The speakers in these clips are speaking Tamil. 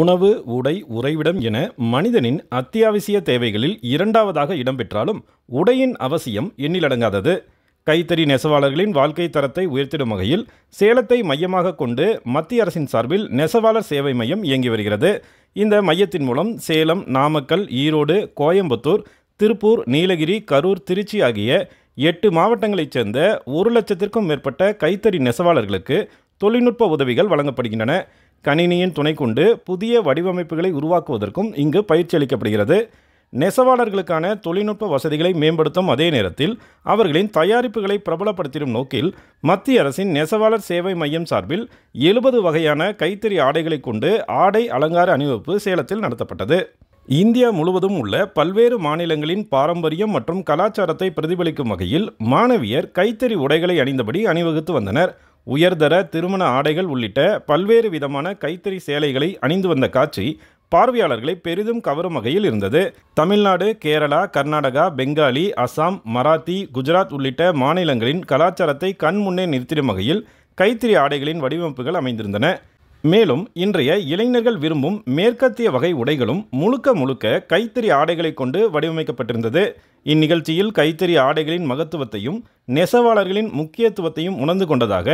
உணவு உடை உறைவிடம் என மனிதனின் அத்தியாவசிய தேவைகளில் இரண்டாவதாக இடம்பெற்றாலும் உடையின் அவசியம் எண்ணிலடங்காதது கைத்தறி நெசவாளர்களின் வாழ்க்கை தரத்தை உயர்த்திடும் வகையில் சேலத்தை மையமாக கொண்டு மத்திய அரசின் சார்பில் நெசவாளர் சேவை மையம் இயங்கி வருகிறது இந்த மையத்தின் மூலம் சேலம் நாமக்கல் ஈரோடு கோயம்புத்தூர் திருப்பூர் நீலகிரி கரூர் திருச்சி ஆகிய எட்டு மாவட்டங்களைச் சேர்ந்த ஒரு லட்சத்திற்கும் மேற்பட்ட கைத்தறி நெசவாளர்களுக்கு தொழில்நுட்ப உதவிகள் வழங்கப்படுகின்றன கணினியின் துணை கொண்டு புதிய வடிவமைப்புகளை உருவாக்குவதற்கும் இங்கு பயிற்சி அளிக்கப்படுகிறது நெசவாளர்களுக்கான தொழில்நுட்ப வசதிகளை மேம்படுத்தும் அதே நேரத்தில் அவர்களின் தயாரிப்புகளை பிரபலப்படுத்திடும் நோக்கில் மத்திய அரசின் நெசவாளர் சேவை மையம் சார்பில் எழுபது வகையான கைத்தறி ஆடைகளை கொண்டு ஆடை அலங்கார அணிவகுப்பு சேலத்தில் நடத்தப்பட்டது இந்தியா முழுவதும் உள்ள பல்வேறு மாநிலங்களின் பாரம்பரியம் மற்றும் கலாச்சாரத்தை பிரதிபலிக்கும் வகையில் மாணவியர் கைத்தறி உடைகளை அணிந்தபடி அணிவகுத்து வந்தனர் உயர்தர திருமண ஆடைகள் உள்ளிட்ட பல்வேறு விதமான கைத்தறி சேலைகளை அணிந்து வந்த காட்சி பார்வையாளர்களை பெரிதும் கவரும் வகையில் இருந்தது தமிழ்நாடு கேரளா கர்நாடகா பெங்காலி அசாம் மராத்தி குஜராத் உள்ளிட்ட மாநிலங்களின் கலாச்சாரத்தை கண்முன்னே நிறுத்திடும் வகையில் கைத்தறி ஆடைகளின் வடிவமைப்புகள் அமைந்திருந்தன மேலும் இன்றைய இளைஞர்கள் விரும்பும் மேற்கத்திய வகை உடைகளும் முழுக்க முழுக்க கைத்தறி ஆடைகளை கொண்டு வடிவமைக்கப்பட்டிருந்தது இந்நிகழ்ச்சியில் கைத்தறி ஆடைகளின் மகத்துவத்தையும் நெசவாளர்களின் முக்கியத்துவத்தையும் உணர்ந்து கொண்டதாக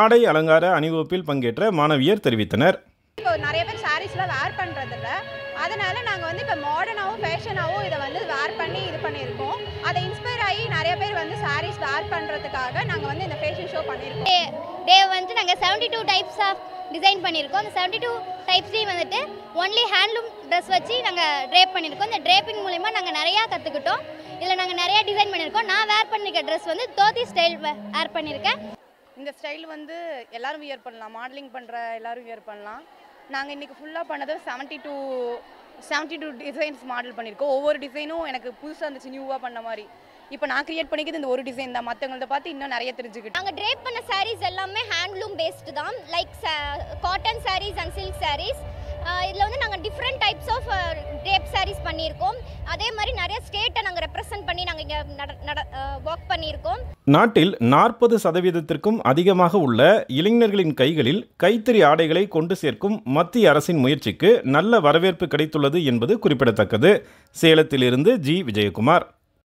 ஆடை அலங்கார அணிவகுப்பில் பங்கேற்ற மாணவியர் தெரிவித்தனர் இப்போ நிறைய பேர் சாரீஸ்லாம் வேர் பண்ணுறதில்ல அதனால் நாங்கள் வந்து இப்போ மாடர்னாகவும் ஃபேஷனாகவும் இதை வந்து வேர் பண்ணி இது பண்ணியிருக்கோம் அதை இன்ஸ்பயர் ஆகி நிறைய பேர் வந்து சாரீஸ் வேர் பண்ணுறதுக்காக நாங்கள் வந்து இந்த ஃபேஷன் ஷோ பண்ணியிருக்கோம் டே வந்து நாங்கள் seventy two types of design பண்ணியிருக்கோம் அந்த செவன்டி டூ டைப்ஸ்லேயும் வந்துட்டு ஒன்லி ஹேண்ட்லூம் ட்ரெஸ் வச்சு நாங்கள் ட்ரேப் பண்ணியிருக்கோம் இந்த ட்ரேப்பிங் மூலிமா நாங்கள் நிறையா கற்றுக்கிட்டோம் இதில் நாங்கள் நிறைய டிசைன் பண்ணியிருக்கோம் நான் வேர் பண்ணிருக்க ட்ரெஸ் வந்து தோத்தி ஸ்டைல் வேர் பண்ணியிருக்கேன் இந்த ஸ்டைல் வந்து எல்லாரும் வியர் பண்ணலாம் மாடலிங் பண்ணுற எல்லாரும் வியர் பண்ணலாம் நாங்கள் இன்றைக்கி ஃபுல்லாக பண்ணது seventy two seventy two designs model பண்ணியிருக்கோம் ஒவ்வொரு டிசைனும் எனக்கு புதுசாக இருந்துச்சு நியூவாக பண்ண மாதிரி இப்போ நான் கிரியேட் பண்ணிக்கிறது இந்த ஒரு டிசைன் தான் மற்றவங்கள்ட்ட பார்த்து இன்னும் நிறைய தெரிஞ்சுக்கிட்டு நாங்கள் ட்ரேப் பண்ண சாரீஸ் எல்லாமே ஹேண்ட்லூம் பேஸ்டு தான் like cotton saris and silk saris இதில் வந்து நாங்கள் different types of drape saris பண்ணியிருக்கோம் அதே மாதிரி நிறைய ஸ்டேட்டை நாங்கள் ரெப்ரசன்ட் பண்ணி நாங்கள் இங்கே நட நட ஒர்க் பண்ணியிருக்கோம் நாட்டில் நாற்பது சதவீதத்திற்கும் அதிகமாக உள்ள இளைஞர்களின் கைகளில் கைத்தறி ஆடைகளை கொண்டு சேர்க்கும் மத்திய அரசின் முயற்சிக்கு நல்ல வரவேற்பு கிடைத்துள்ளது என்பது குறிப்பிடத்தக்கது சேலத்திலிருந்து ஜி விஜயகுமார்